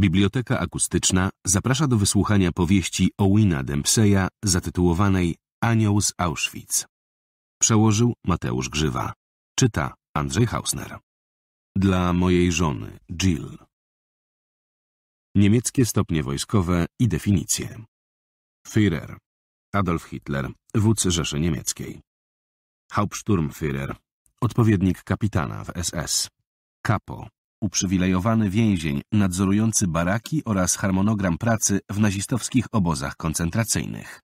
Biblioteka Akustyczna zaprasza do wysłuchania powieści Owina Dempseya zatytułowanej Anioł z Auschwitz. Przełożył Mateusz Grzywa. Czyta Andrzej Hausner. Dla mojej żony, Jill. Niemieckie stopnie wojskowe i definicje. Führer Adolf Hitler, wódz Rzeszy Niemieckiej. Hauptsturmführer, odpowiednik kapitana w SS. Kapo, uprzywilejowany więzień nadzorujący baraki oraz harmonogram pracy w nazistowskich obozach koncentracyjnych.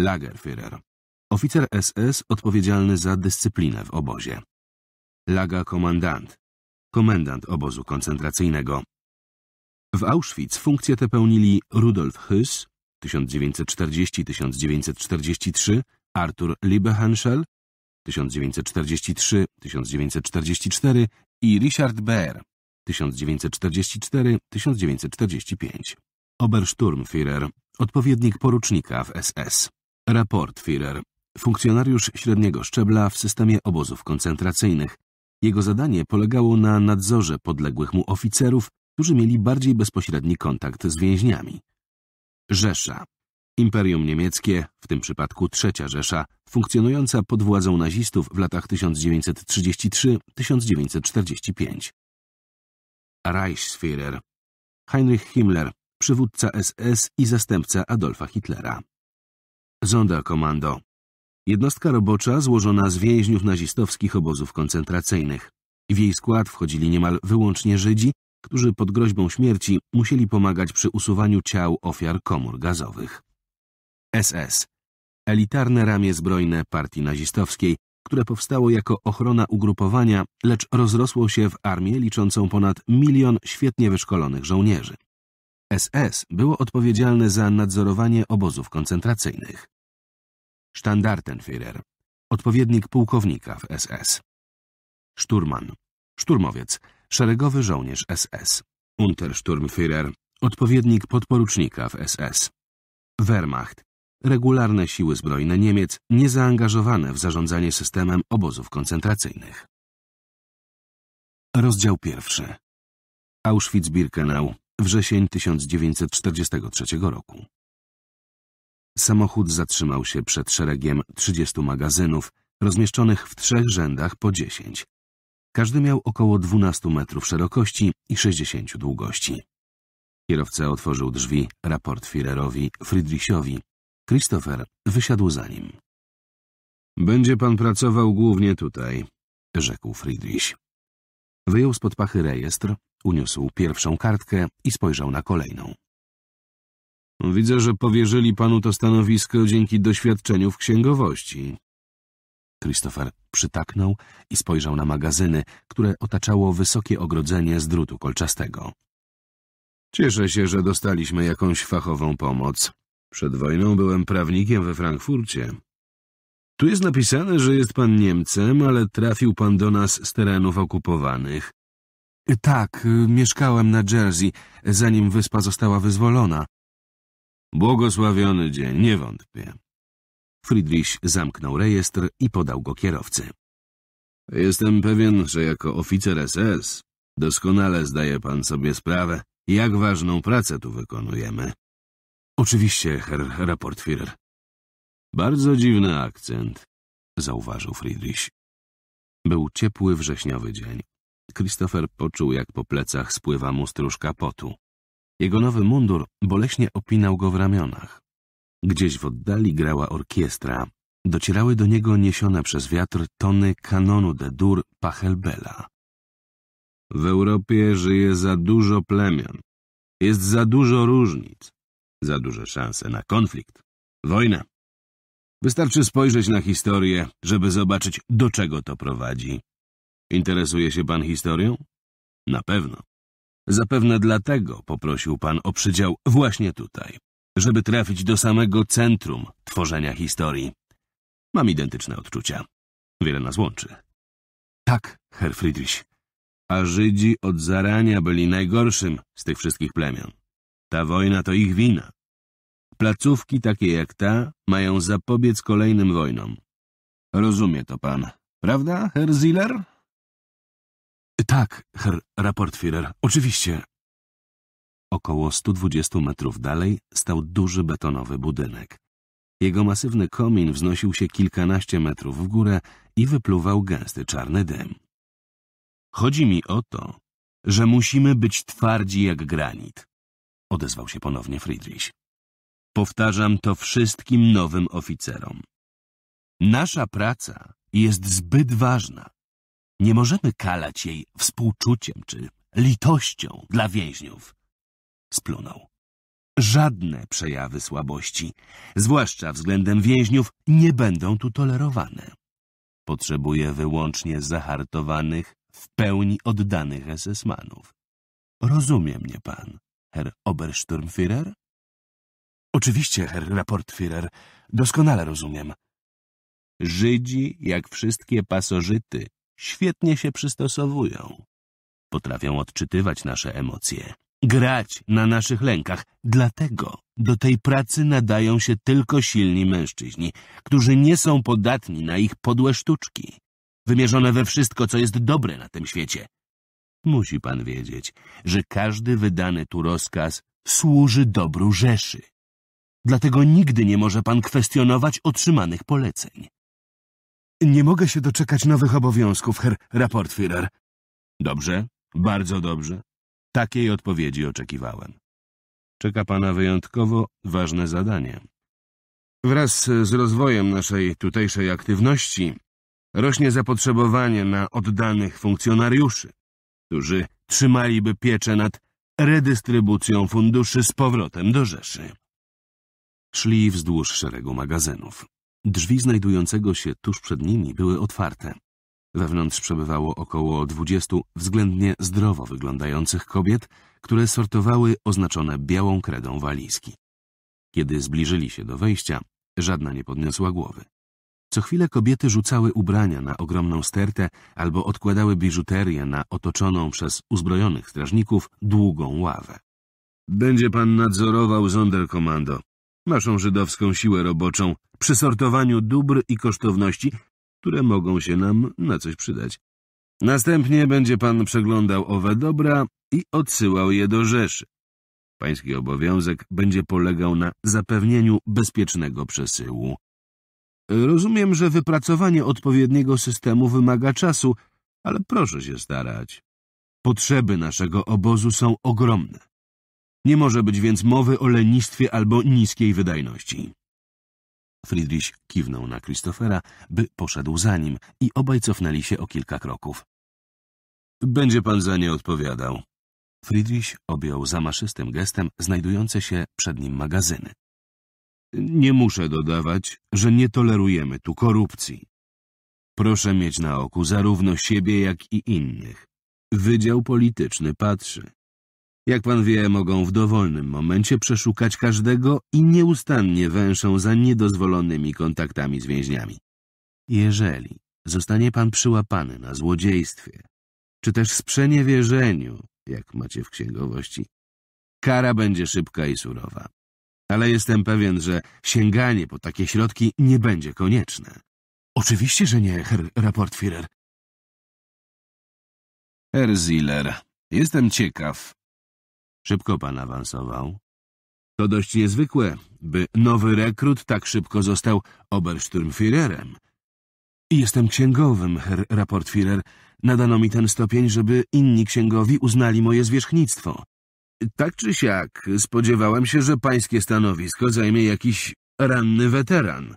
Lagerführer. Oficer SS odpowiedzialny za dyscyplinę w obozie. Laga komandant. Komendant obozu koncentracyjnego. W Auschwitz funkcje te pełnili Rudolf Hüss 1940-1943, Arthur Liebehenschel 1943-1944 i Richard Baer 1944-1945. Obersturmführer, odpowiednik porucznika w SS. Raportführer, funkcjonariusz średniego szczebla w systemie obozów koncentracyjnych. Jego zadanie polegało na nadzorze podległych mu oficerów, którzy mieli bardziej bezpośredni kontakt z więźniami. Rzesza. Imperium Niemieckie, w tym przypadku Trzecia Rzesza, funkcjonująca pod władzą nazistów w latach 1933-1945. Reichsführer, Heinrich Himmler, przywódca SS i zastępca Adolfa Hitlera. Sonderkommando Jednostka robocza złożona z więźniów nazistowskich obozów koncentracyjnych. W jej skład wchodzili niemal wyłącznie Żydzi, którzy pod groźbą śmierci musieli pomagać przy usuwaniu ciał ofiar komór gazowych. SS Elitarne ramię zbrojne partii nazistowskiej, które powstało jako ochrona ugrupowania, lecz rozrosło się w armię liczącą ponad milion świetnie wyszkolonych żołnierzy. SS było odpowiedzialne za nadzorowanie obozów koncentracyjnych. Standartenführer, odpowiednik pułkownika w SS. Szturman, szturmowiec, szeregowy żołnierz SS. Untersturmführer, odpowiednik podporucznika w SS. Wehrmacht, regularne siły zbrojne Niemiec niezaangażowane w zarządzanie systemem obozów koncentracyjnych. Rozdział pierwszy. Auschwitz-Birkenau, wrzesień 1943 roku. Samochód zatrzymał się przed szeregiem 30 magazynów, rozmieszczonych w trzech rzędach po 10. Każdy miał około 12 metrów szerokości i 60 długości. Kierowca otworzył drzwi raport Führerowi Friedrichowi, Christopher wysiadł za nim. Będzie pan pracował głównie tutaj, rzekł Friedrich. Wyjął spod pachy rejestr, uniósł pierwszą kartkę i spojrzał na kolejną. Widzę, że powierzyli panu to stanowisko dzięki doświadczeniu w księgowości. Christopher przytaknął i spojrzał na magazyny, które otaczało wysokie ogrodzenie z drutu kolczastego. Cieszę się, że dostaliśmy jakąś fachową pomoc. Przed wojną byłem prawnikiem we Frankfurcie. Tu jest napisane, że jest pan Niemcem, ale trafił pan do nas z terenów okupowanych. Tak, y, mieszkałem na Jersey, zanim wyspa została wyzwolona. Błogosławiony dzień, nie wątpię. Friedrich zamknął rejestr i podał go kierowcy. Jestem pewien, że jako oficer SS doskonale zdaje pan sobie sprawę, jak ważną pracę tu wykonujemy. Oczywiście, Herr Raportfirer. Bardzo dziwny akcent, zauważył Friedrich. Był ciepły wrześniowy dzień. Christopher poczuł, jak po plecach spływa mu stróżka potu. Jego nowy mundur boleśnie opinał go w ramionach. Gdzieś w oddali grała orkiestra. Docierały do niego niesione przez wiatr tony kanonu de dur Pachelbela. W Europie żyje za dużo plemion. Jest za dużo różnic za duże szanse na konflikt. Wojna. Wystarczy spojrzeć na historię, żeby zobaczyć, do czego to prowadzi. Interesuje się pan historią? Na pewno. Zapewne dlatego poprosił pan o przydział właśnie tutaj, żeby trafić do samego centrum tworzenia historii. Mam identyczne odczucia. Wiele nas łączy. Tak, Herr Friedrich. A Żydzi od zarania byli najgorszym z tych wszystkich plemion. Ta wojna to ich wina. Placówki takie jak ta mają zapobiec kolejnym wojnom. Rozumie to pan, prawda, Herr Ziller? Tak, Herr Raportführer, oczywiście. Około 120 metrów dalej stał duży betonowy budynek. Jego masywny komin wznosił się kilkanaście metrów w górę i wypluwał gęsty czarny dym. Chodzi mi o to, że musimy być twardzi jak granit odezwał się ponownie Friedrich. Powtarzam to wszystkim nowym oficerom. Nasza praca jest zbyt ważna. Nie możemy kalać jej współczuciem czy litością dla więźniów. Splunął. Żadne przejawy słabości, zwłaszcza względem więźniów, nie będą tu tolerowane. Potrzebuje wyłącznie zahartowanych, w pełni oddanych esesmanów. Rozumie mnie pan. Herr Obersturmführer? Oczywiście, Herr Raportführer. Doskonale rozumiem. Żydzi, jak wszystkie pasożyty, świetnie się przystosowują. Potrafią odczytywać nasze emocje, grać na naszych lękach. Dlatego do tej pracy nadają się tylko silni mężczyźni, którzy nie są podatni na ich podłe sztuczki, wymierzone we wszystko, co jest dobre na tym świecie. Musi pan wiedzieć, że każdy wydany tu rozkaz służy dobru Rzeszy. Dlatego nigdy nie może pan kwestionować otrzymanych poleceń. Nie mogę się doczekać nowych obowiązków, Herr Raportführer. Dobrze, bardzo dobrze. Takiej odpowiedzi oczekiwałem. Czeka pana wyjątkowo ważne zadanie. Wraz z rozwojem naszej tutejszej aktywności rośnie zapotrzebowanie na oddanych funkcjonariuszy którzy trzymaliby pieczę nad redystrybucją funduszy z powrotem do Rzeszy. Szli wzdłuż szeregu magazynów. Drzwi znajdującego się tuż przed nimi były otwarte. Wewnątrz przebywało około dwudziestu względnie zdrowo wyglądających kobiet, które sortowały oznaczone białą kredą walizki. Kiedy zbliżyli się do wejścia, żadna nie podniosła głowy. Co chwilę kobiety rzucały ubrania na ogromną stertę albo odkładały biżuterię na otoczoną przez uzbrojonych strażników długą ławę. Będzie pan nadzorował Zonderkommando, naszą żydowską siłę roboczą, przy sortowaniu dóbr i kosztowności, które mogą się nam na coś przydać. Następnie będzie pan przeglądał owe dobra i odsyłał je do Rzeszy. Pański obowiązek będzie polegał na zapewnieniu bezpiecznego przesyłu. Rozumiem, że wypracowanie odpowiedniego systemu wymaga czasu, ale proszę się starać. Potrzeby naszego obozu są ogromne. Nie może być więc mowy o lenistwie albo niskiej wydajności. Friedrich kiwnął na Christophera, by poszedł za nim i obaj cofnęli się o kilka kroków. Będzie pan za nie odpowiadał. Friedrich objął zamaszystym gestem znajdujące się przed nim magazyny. Nie muszę dodawać, że nie tolerujemy tu korupcji. Proszę mieć na oku zarówno siebie, jak i innych. Wydział polityczny patrzy. Jak pan wie, mogą w dowolnym momencie przeszukać każdego i nieustannie węszą za niedozwolonymi kontaktami z więźniami. Jeżeli zostanie pan przyłapany na złodziejstwie, czy też sprzeniewierzeniu, jak macie w księgowości, kara będzie szybka i surowa ale jestem pewien, że sięganie po takie środki nie będzie konieczne. Oczywiście, że nie, Herr Raportfirer. Herr Ziller, jestem ciekaw. Szybko pan awansował. To dość niezwykłe, by nowy rekrut tak szybko został Obersturmführerem. Jestem księgowym, Herr Raportfirer. Nadano mi ten stopień, żeby inni księgowi uznali moje zwierzchnictwo. Tak czy siak, spodziewałem się, że pańskie stanowisko zajmie jakiś ranny weteran.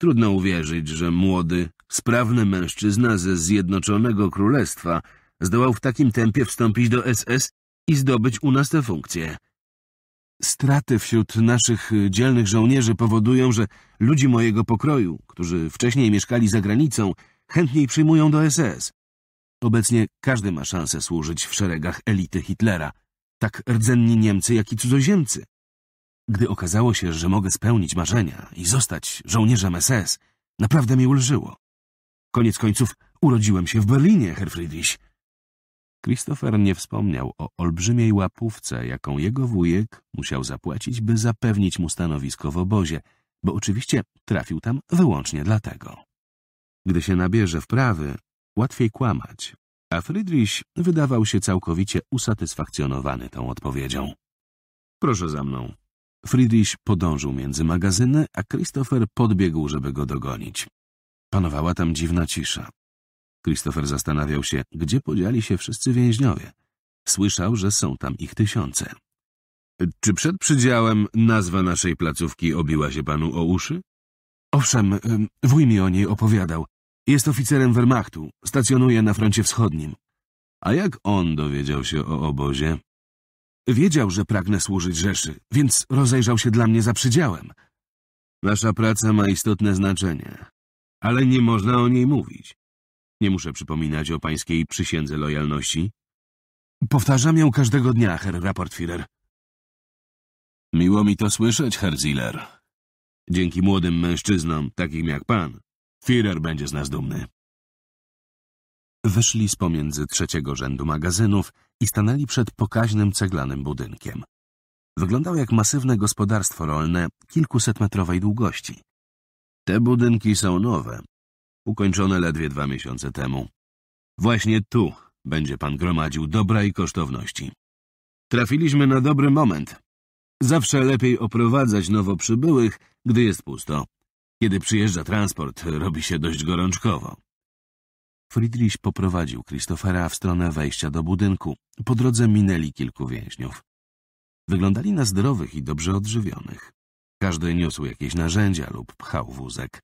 Trudno uwierzyć, że młody, sprawny mężczyzna ze Zjednoczonego Królestwa zdołał w takim tempie wstąpić do SS i zdobyć u nas tę funkcję. Straty wśród naszych dzielnych żołnierzy powodują, że ludzi mojego pokroju, którzy wcześniej mieszkali za granicą, chętniej przyjmują do SS. Obecnie każdy ma szansę służyć w szeregach elity Hitlera – tak rdzenni Niemcy, jak i cudzoziemcy. Gdy okazało się, że mogę spełnić marzenia i zostać żołnierzem SS, naprawdę mi ulżyło. Koniec końców urodziłem się w Berlinie, Herr Friedrich. Christopher nie wspomniał o olbrzymiej łapówce, jaką jego wujek musiał zapłacić, by zapewnić mu stanowisko w obozie, bo oczywiście trafił tam wyłącznie dlatego. Gdy się nabierze wprawy, łatwiej kłamać, a Friedrich wydawał się całkowicie usatysfakcjonowany tą odpowiedzią. Proszę za mną. Friedrich podążył między magazyny, a Christopher podbiegł, żeby go dogonić. Panowała tam dziwna cisza. Christopher zastanawiał się, gdzie podzieli się wszyscy więźniowie. Słyszał, że są tam ich tysiące. Czy przed przydziałem nazwa naszej placówki obiła się panu o uszy? Owszem, wuj mi o niej opowiadał. Jest oficerem Wehrmachtu, stacjonuje na froncie wschodnim. A jak on dowiedział się o obozie? Wiedział, że pragnę służyć Rzeszy, więc rozejrzał się dla mnie za przydziałem. Nasza praca ma istotne znaczenie, ale nie można o niej mówić. Nie muszę przypominać o pańskiej przysiędze lojalności. Powtarzam ją każdego dnia, Herr Raportfirer. Miło mi to słyszeć, Herr Ziller. Dzięki młodym mężczyznom, takim jak pan, Firer będzie z nas dumny. Wyszli z pomiędzy trzeciego rzędu magazynów i stanęli przed pokaźnym ceglanym budynkiem. Wyglądał jak masywne gospodarstwo rolne kilkusetmetrowej długości. Te budynki są nowe, ukończone ledwie dwa miesiące temu. Właśnie tu będzie pan gromadził dobra i kosztowności. Trafiliśmy na dobry moment. Zawsze lepiej oprowadzać nowo przybyłych, gdy jest pusto. Kiedy przyjeżdża transport, robi się dość gorączkowo. Friedrich poprowadził Christophera w stronę wejścia do budynku. Po drodze minęli kilku więźniów. Wyglądali na zdrowych i dobrze odżywionych. Każdy niósł jakieś narzędzia lub pchał wózek.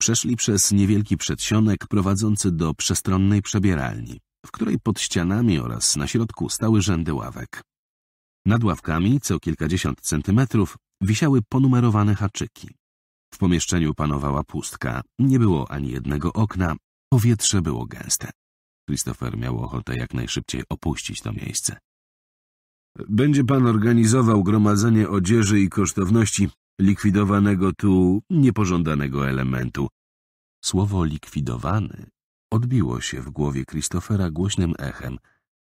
Przeszli przez niewielki przedsionek prowadzący do przestronnej przebieralni, w której pod ścianami oraz na środku stały rzędy ławek. Nad ławkami, co kilkadziesiąt centymetrów, wisiały ponumerowane haczyki. W pomieszczeniu panowała pustka, nie było ani jednego okna, powietrze było gęste. Christopher miał ochotę jak najszybciej opuścić to miejsce. Będzie pan organizował gromadzenie odzieży i kosztowności likwidowanego tu niepożądanego elementu. Słowo likwidowany odbiło się w głowie Christophera głośnym echem.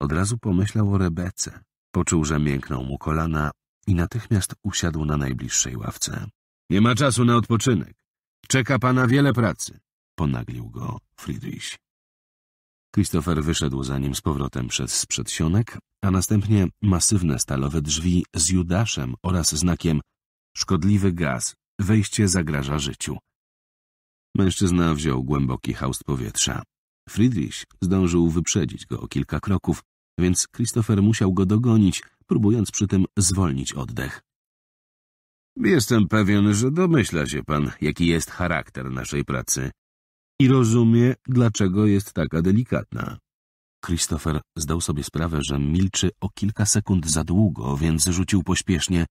Od razu pomyślał o Rebece. Poczuł, że miękną mu kolana i natychmiast usiadł na najbliższej ławce. Nie ma czasu na odpoczynek. Czeka pana wiele pracy. Ponaglił go Friedrich. Christopher wyszedł za nim z powrotem przez przedsionek, a następnie masywne stalowe drzwi z Judaszem oraz znakiem Szkodliwy gaz. Wejście zagraża życiu. Mężczyzna wziął głęboki haust powietrza. Friedrich zdążył wyprzedzić go o kilka kroków, więc Christopher musiał go dogonić, próbując przy tym zwolnić oddech. Jestem pewien, że domyśla się pan, jaki jest charakter naszej pracy i rozumie, dlaczego jest taka delikatna. Christopher zdał sobie sprawę, że milczy o kilka sekund za długo, więc rzucił pośpiesznie.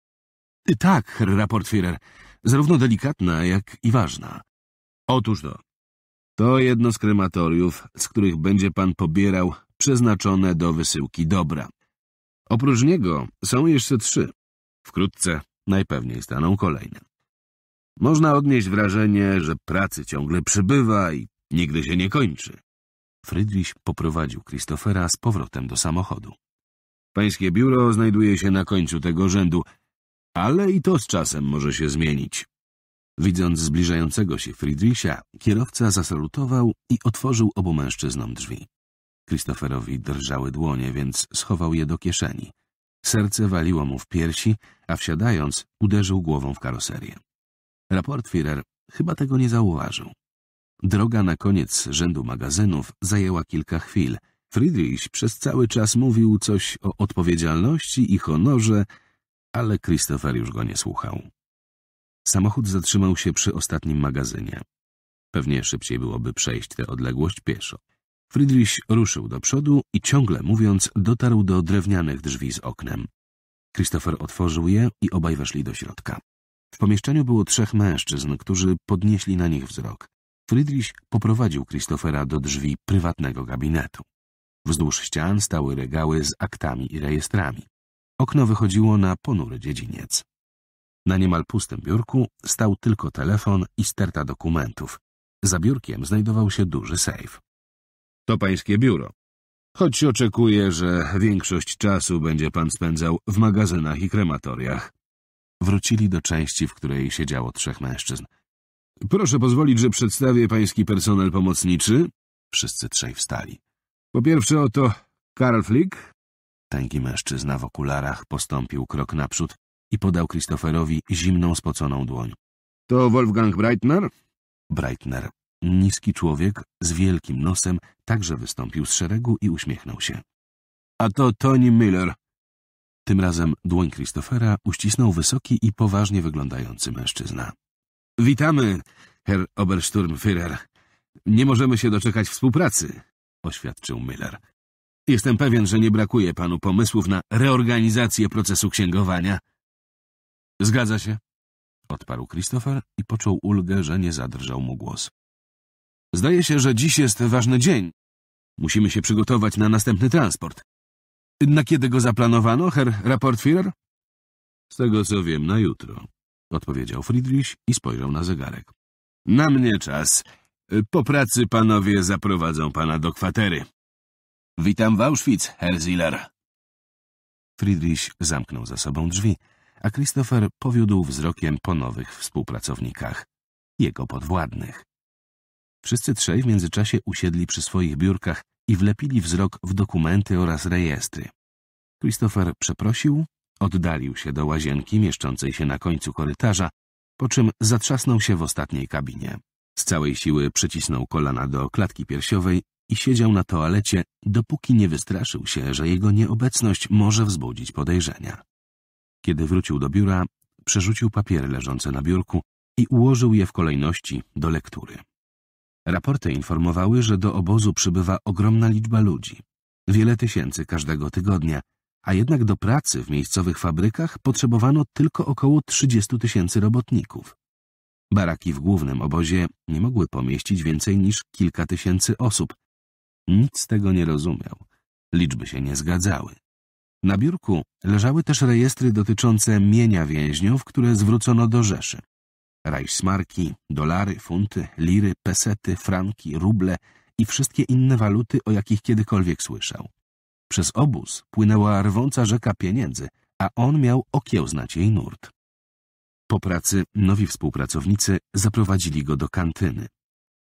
Tak, Herr Raportführer, zarówno delikatna, jak i ważna. Otóż to. To jedno z krematoriów, z których będzie pan pobierał przeznaczone do wysyłki dobra. Oprócz niego są jeszcze trzy. Wkrótce najpewniej staną kolejne. Można odnieść wrażenie, że pracy ciągle przybywa i nigdy się nie kończy. Friedrich poprowadził Christophera z powrotem do samochodu. Pańskie biuro znajduje się na końcu tego rzędu, ale i to z czasem może się zmienić. Widząc zbliżającego się Friedricha, kierowca zasalutował i otworzył obu mężczyznom drzwi. Christopherowi drżały dłonie, więc schował je do kieszeni. Serce waliło mu w piersi, a wsiadając uderzył głową w karoserię. Raport firer chyba tego nie zauważył. Droga na koniec rzędu magazynów zajęła kilka chwil. Friedrich przez cały czas mówił coś o odpowiedzialności i honorze, ale Christopher już go nie słuchał. Samochód zatrzymał się przy ostatnim magazynie. Pewnie szybciej byłoby przejść tę odległość pieszo. Friedrich ruszył do przodu i ciągle mówiąc dotarł do drewnianych drzwi z oknem. Christopher otworzył je i obaj weszli do środka. W pomieszczeniu było trzech mężczyzn, którzy podnieśli na nich wzrok. Friedrich poprowadził Christophera do drzwi prywatnego gabinetu. Wzdłuż ścian stały regały z aktami i rejestrami. Okno wychodziło na ponury dziedziniec. Na niemal pustym biurku stał tylko telefon i sterta dokumentów. Za biurkiem znajdował się duży sejf. To pańskie biuro. Choć oczekuję, że większość czasu będzie pan spędzał w magazynach i krematoriach. Wrócili do części, w której siedziało trzech mężczyzn. Proszę pozwolić, że przedstawię pański personel pomocniczy. Wszyscy trzej wstali. Po pierwsze oto Karl Flick. Tęgi mężczyzna w okularach postąpił krok naprzód i podał Christopherowi zimną, spoconą dłoń. To Wolfgang Breitner? Breitner Niski człowiek z wielkim nosem także wystąpił z szeregu i uśmiechnął się. A to Tony Miller. Tym razem dłoń Christophera uścisnął wysoki i poważnie wyglądający mężczyzna. Witamy, Herr Obersturmführer. Nie możemy się doczekać współpracy, oświadczył Miller. Jestem pewien, że nie brakuje panu pomysłów na reorganizację procesu księgowania. Zgadza się, odparł Christopher i poczuł ulgę, że nie zadrżał mu głos. Zdaje się, że dziś jest ważny dzień. Musimy się przygotować na następny transport. Na kiedy go zaplanowano, Herr Raportführer? Z tego co wiem, na jutro, odpowiedział Friedrich i spojrzał na zegarek. Na mnie czas. Po pracy panowie zaprowadzą pana do kwatery. Witam w Auschwitz, Herr Ziller. Friedrich zamknął za sobą drzwi, a Christopher powiódł wzrokiem po nowych współpracownikach, jego podwładnych. Wszyscy trzej w międzyczasie usiedli przy swoich biurkach i wlepili wzrok w dokumenty oraz rejestry. Christopher przeprosił, oddalił się do łazienki mieszczącej się na końcu korytarza, po czym zatrzasnął się w ostatniej kabinie. Z całej siły przycisnął kolana do klatki piersiowej i siedział na toalecie, dopóki nie wystraszył się, że jego nieobecność może wzbudzić podejrzenia. Kiedy wrócił do biura, przerzucił papiery leżące na biurku i ułożył je w kolejności do lektury. Raporty informowały, że do obozu przybywa ogromna liczba ludzi, wiele tysięcy każdego tygodnia, a jednak do pracy w miejscowych fabrykach potrzebowano tylko około 30 tysięcy robotników. Baraki w głównym obozie nie mogły pomieścić więcej niż kilka tysięcy osób. Nic z tego nie rozumiał. Liczby się nie zgadzały. Na biurku leżały też rejestry dotyczące mienia więźniów, które zwrócono do Rzeszy. Reichsmarki, dolary, funty, liry, pesety, franki, ruble i wszystkie inne waluty, o jakich kiedykolwiek słyszał. Przez obóz płynęła rwąca rzeka pieniędzy, a on miał okiełznać jej nurt. Po pracy nowi współpracownicy zaprowadzili go do kantyny.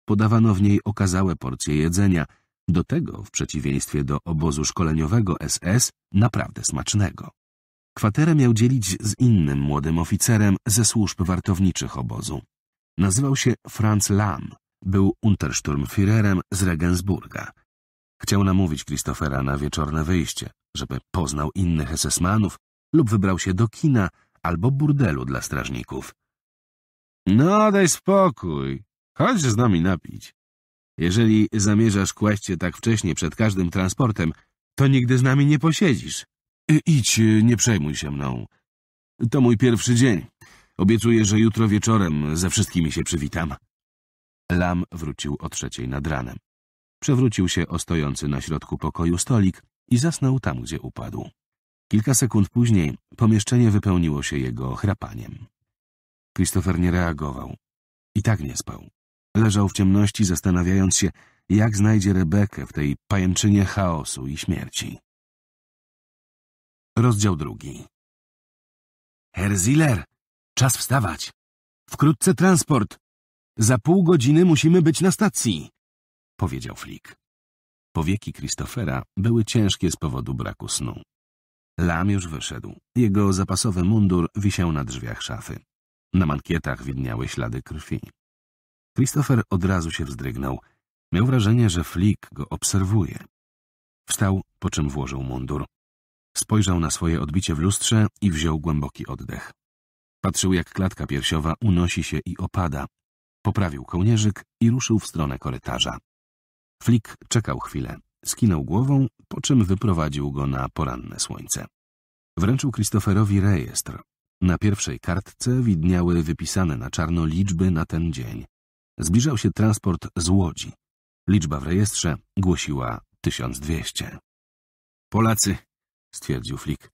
Podawano w niej okazałe porcje jedzenia, do tego, w przeciwieństwie do obozu szkoleniowego SS, naprawdę smacznego. Kwaterę miał dzielić z innym młodym oficerem ze służb wartowniczych obozu. Nazywał się Franz Lam, był Untersturmführerem z Regensburga. Chciał namówić Christophera na wieczorne wyjście, żeby poznał innych esesmanów lub wybrał się do kina albo burdelu dla strażników. No, daj spokój. Chodź z nami napić. Jeżeli zamierzasz kłaść się tak wcześnie przed każdym transportem, to nigdy z nami nie posiedzisz, E, idź, e, nie przejmuj się mną. To mój pierwszy dzień. Obiecuję, że jutro wieczorem ze wszystkimi się przywitam. Lam wrócił o trzeciej nad ranem. Przewrócił się o stojący na środku pokoju stolik i zasnął tam, gdzie upadł. Kilka sekund później pomieszczenie wypełniło się jego chrapaniem. Christopher nie reagował. I tak nie spał. Leżał w ciemności, zastanawiając się, jak znajdzie Rebekę w tej pajęczynie chaosu i śmierci. Rozdział drugi. Ziller, czas wstawać. Wkrótce transport. Za pół godziny musimy być na stacji, powiedział Flick. Powieki Christophera były ciężkie z powodu braku snu. Lam już wyszedł. Jego zapasowy mundur wisiał na drzwiach szafy. Na mankietach widniały ślady krwi. Christopher od razu się wzdrygnął. Miał wrażenie, że Flick go obserwuje. Wstał, po czym włożył mundur. Spojrzał na swoje odbicie w lustrze i wziął głęboki oddech. Patrzył, jak klatka piersiowa unosi się i opada. Poprawił kołnierzyk i ruszył w stronę korytarza. Flik czekał chwilę, skinął głową, po czym wyprowadził go na poranne słońce. Wręczył Christopherowi rejestr. Na pierwszej kartce widniały wypisane na czarno liczby na ten dzień. Zbliżał się transport z Łodzi. Liczba w rejestrze głosiła 1200. Polacy, stwierdził Flik.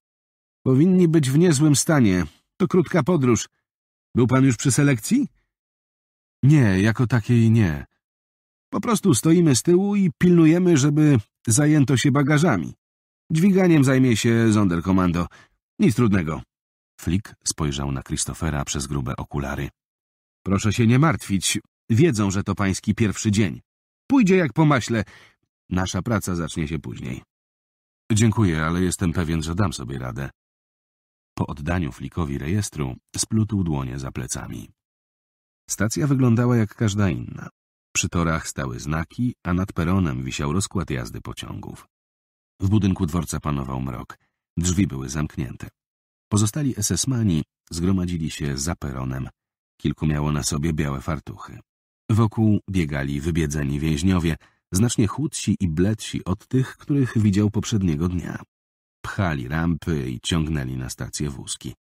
Powinni być w niezłym stanie. To krótka podróż. Był pan już przy selekcji? Nie, jako takiej nie. Po prostu stoimy z tyłu i pilnujemy, żeby zajęto się bagażami. Dźwiganiem zajmie się Zonderkommando. Nic trudnego. Flik spojrzał na Christophera przez grube okulary. Proszę się nie martwić. Wiedzą, że to pański pierwszy dzień. Pójdzie jak po maśle. Nasza praca zacznie się później. Dziękuję, ale jestem pewien, że dam sobie radę. Po oddaniu flikowi rejestru splutł dłonie za plecami. Stacja wyglądała jak każda inna. Przy torach stały znaki, a nad peronem wisiał rozkład jazdy pociągów. W budynku dworca panował mrok. Drzwi były zamknięte. Pozostali esesmani zgromadzili się za peronem. Kilku miało na sobie białe fartuchy. Wokół biegali wybiedzeni więźniowie, znacznie chudsi i bledsi od tych, których widział poprzedniego dnia. Pchali rampy i ciągnęli na stację wózki.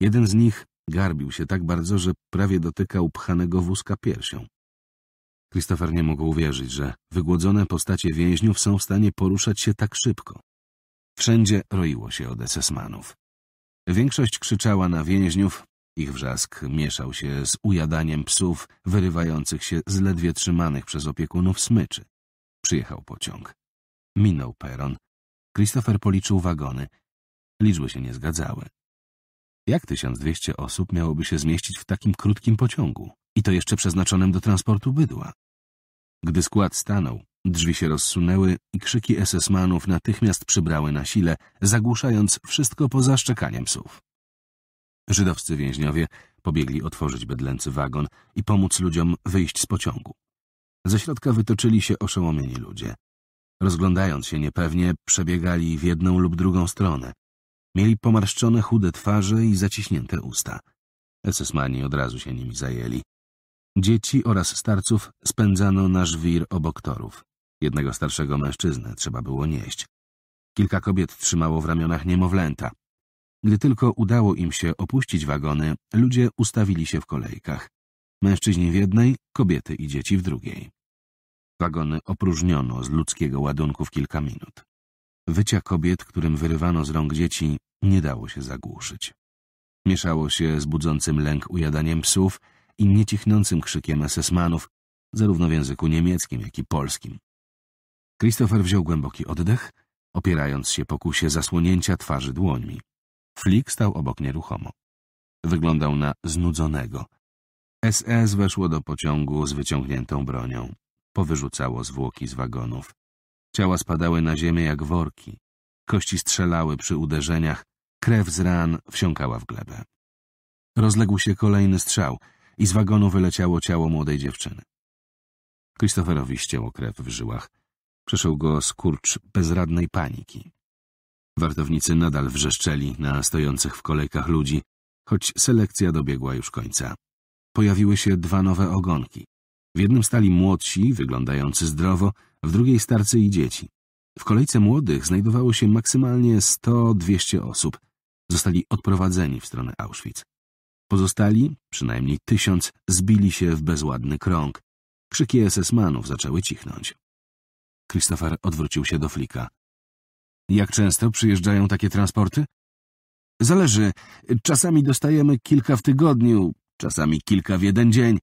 Jeden z nich garbił się tak bardzo, że prawie dotykał pchanego wózka piersią. Christopher nie mógł uwierzyć, że wygłodzone postacie więźniów są w stanie poruszać się tak szybko. Wszędzie roiło się od esesmanów. Większość krzyczała na więźniów, ich wrzask mieszał się z ujadaniem psów wyrywających się z ledwie trzymanych przez opiekunów smyczy. Przyjechał pociąg. Minął peron. Christopher policzył wagony. Liczby się nie zgadzały. Jak 1200 osób miałoby się zmieścić w takim krótkim pociągu? I to jeszcze przeznaczonym do transportu bydła. Gdy skład stanął, drzwi się rozsunęły i krzyki SS-manów natychmiast przybrały na sile, zagłuszając wszystko poza szczekaniem psów. Żydowscy więźniowie pobiegli otworzyć bydlęcy wagon i pomóc ludziom wyjść z pociągu. Ze środka wytoczyli się oszołomieni ludzie. Rozglądając się niepewnie, przebiegali w jedną lub drugą stronę. Mieli pomarszczone chude twarze i zaciśnięte usta. Esesmani od razu się nimi zajęli. Dzieci oraz starców spędzano na żwir obok torów. Jednego starszego mężczyznę trzeba było nieść. Kilka kobiet trzymało w ramionach niemowlęta. Gdy tylko udało im się opuścić wagony, ludzie ustawili się w kolejkach. Mężczyźni w jednej, kobiety i dzieci w drugiej. Wagony opróżniono z ludzkiego ładunku w kilka minut. Wycia kobiet, którym wyrywano z rąk dzieci, nie dało się zagłuszyć. Mieszało się z budzącym lęk ujadaniem psów i niecichnącym krzykiem esesmanów, zarówno w języku niemieckim, jak i polskim. Christopher wziął głęboki oddech, opierając się pokusie zasłonięcia twarzy dłońmi. Flick stał obok nieruchomo. Wyglądał na znudzonego, SS weszło do pociągu z wyciągniętą bronią. Powyrzucało zwłoki z wagonów. Ciała spadały na ziemię jak worki. Kości strzelały przy uderzeniach, krew z ran wsiąkała w glebę. Rozległ się kolejny strzał i z wagonu wyleciało ciało młodej dziewczyny. Krzysztoferowi ścięło krew w żyłach. Przeszedł go skurcz bezradnej paniki. Wartownicy nadal wrzeszczeli na stojących w kolejkach ludzi, choć selekcja dobiegła już końca pojawiły się dwa nowe ogonki. W jednym stali młodsi, wyglądający zdrowo, w drugiej starcy i dzieci. W kolejce młodych znajdowało się maksymalnie 100-200 osób. Zostali odprowadzeni w stronę Auschwitz. Pozostali, przynajmniej tysiąc, zbili się w bezładny krąg. Krzyki SS-manów zaczęły cichnąć. Christopher odwrócił się do Flika. Jak często przyjeżdżają takie transporty? Zależy. Czasami dostajemy kilka w tygodniu, czasami kilka w jeden dzień.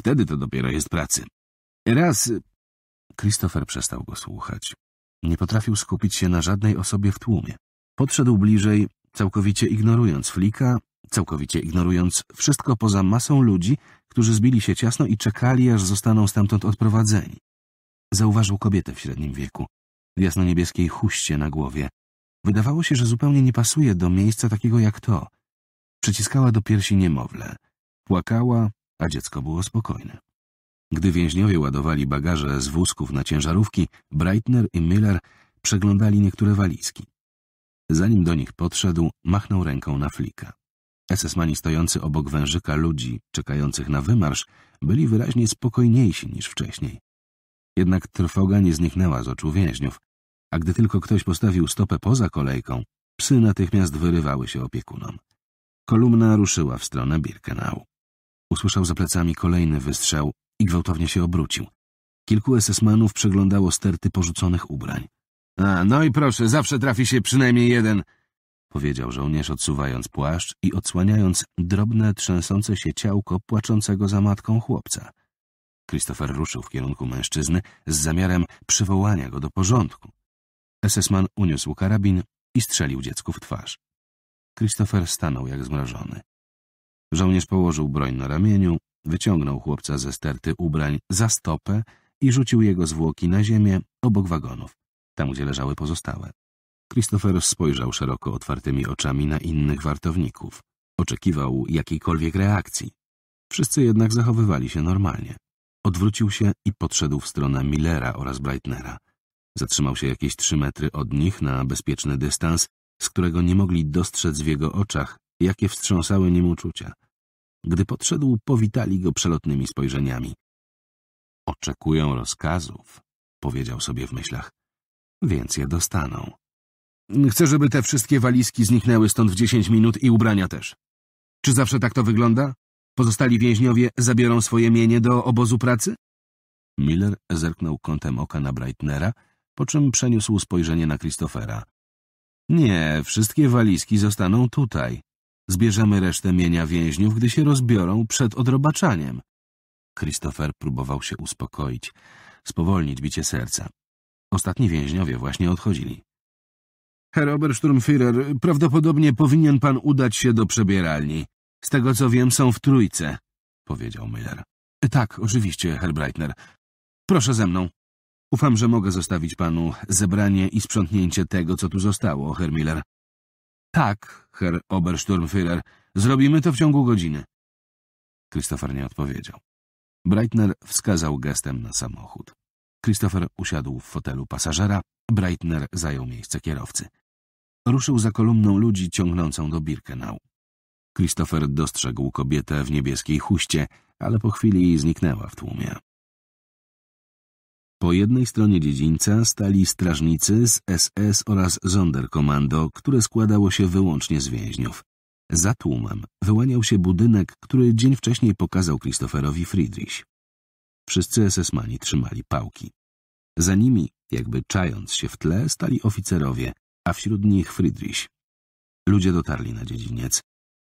Wtedy to dopiero jest pracy. Raz... Christopher przestał go słuchać. Nie potrafił skupić się na żadnej osobie w tłumie. Podszedł bliżej, całkowicie ignorując flika, całkowicie ignorując wszystko poza masą ludzi, którzy zbili się ciasno i czekali, aż zostaną stamtąd odprowadzeni. Zauważył kobietę w średnim wieku, w jasno-niebieskiej huście na głowie. Wydawało się, że zupełnie nie pasuje do miejsca takiego jak to. Przyciskała do piersi niemowlę płakała, a dziecko było spokojne. Gdy więźniowie ładowali bagaże z wózków na ciężarówki, Breitner i Miller przeglądali niektóre walizki. Zanim do nich podszedł, machnął ręką na flika. Esesmani stojący obok wężyka ludzi czekających na wymarsz byli wyraźnie spokojniejsi niż wcześniej. Jednak trwoga nie zniknęła z oczu więźniów, a gdy tylko ktoś postawił stopę poza kolejką, psy natychmiast wyrywały się opiekunom. Kolumna ruszyła w stronę Birkenau. Usłyszał za plecami kolejny wystrzał i gwałtownie się obrócił. Kilku esesmanów przeglądało sterty porzuconych ubrań. A, no i proszę, zawsze trafi się przynajmniej jeden, powiedział żołnierz odsuwając płaszcz i odsłaniając drobne, trzęsące się ciałko płaczącego za matką chłopca. Christopher ruszył w kierunku mężczyzny z zamiarem przywołania go do porządku. Esesman uniósł karabin i strzelił dziecku w twarz. Christopher stanął jak zmrożony. Żołnierz położył broń na ramieniu, wyciągnął chłopca ze sterty ubrań za stopę i rzucił jego zwłoki na ziemię obok wagonów, tam gdzie leżały pozostałe. Christopher spojrzał szeroko otwartymi oczami na innych wartowników. Oczekiwał jakiejkolwiek reakcji. Wszyscy jednak zachowywali się normalnie. Odwrócił się i podszedł w stronę Millera oraz Brightnera. Zatrzymał się jakieś trzy metry od nich na bezpieczny dystans, z którego nie mogli dostrzec w jego oczach, jakie wstrząsały nim uczucia. Gdy podszedł, powitali go przelotnymi spojrzeniami. Oczekują rozkazów, powiedział sobie w myślach, więc je dostaną. Chcę, żeby te wszystkie walizki zniknęły stąd w dziesięć minut i ubrania też. Czy zawsze tak to wygląda? Pozostali więźniowie zabiorą swoje mienie do obozu pracy? Miller zerknął kątem oka na Brightnera, po czym przeniósł spojrzenie na Christophera. Nie, wszystkie walizki zostaną tutaj, Zbierzemy resztę mienia więźniów, gdy się rozbiorą przed odrobaczaniem. Christopher próbował się uspokoić, spowolnić bicie serca. Ostatni więźniowie właśnie odchodzili. Herr Obersturmführer, prawdopodobnie powinien pan udać się do przebieralni. Z tego co wiem, są w trójce, powiedział Miller. Tak, oczywiście, Herr Breitner. Proszę ze mną. Ufam, że mogę zostawić panu zebranie i sprzątnięcie tego, co tu zostało, Herr Miller. Tak, Herr Obersturmführer, zrobimy to w ciągu godziny. Christopher nie odpowiedział. Breitner wskazał gestem na samochód. Christopher usiadł w fotelu pasażera, Breitner zajął miejsce kierowcy. Ruszył za kolumną ludzi ciągnącą do Birkenau. Christopher dostrzegł kobietę w niebieskiej huście, ale po chwili zniknęła w tłumie. Po jednej stronie dziedzińca stali strażnicy z SS oraz Zonderkommando, które składało się wyłącznie z więźniów. Za tłumem wyłaniał się budynek, który dzień wcześniej pokazał Christopherowi Friedrich. Wszyscy SS-mani trzymali pałki. Za nimi, jakby czając się w tle, stali oficerowie, a wśród nich Friedrich. Ludzie dotarli na dziedziniec.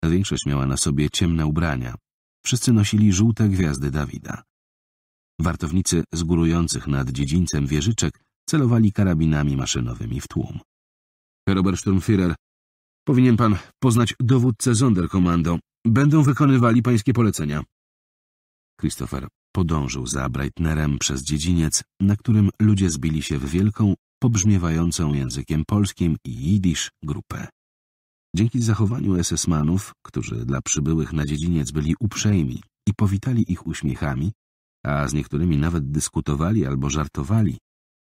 Większość miała na sobie ciemne ubrania. Wszyscy nosili żółte gwiazdy Dawida. Wartownicy z górujących nad dziedzińcem wieżyczek celowali karabinami maszynowymi w tłum. Robert Obersturmführer, powinien pan poznać dowódcę Sonderkommando. Będą wykonywali pańskie polecenia. Christopher podążył za Breitnerem przez dziedziniec, na którym ludzie zbili się w wielką, pobrzmiewającą językiem polskim i jidysz grupę. Dzięki zachowaniu SS-manów, którzy dla przybyłych na dziedziniec byli uprzejmi i powitali ich uśmiechami, a z niektórymi nawet dyskutowali albo żartowali,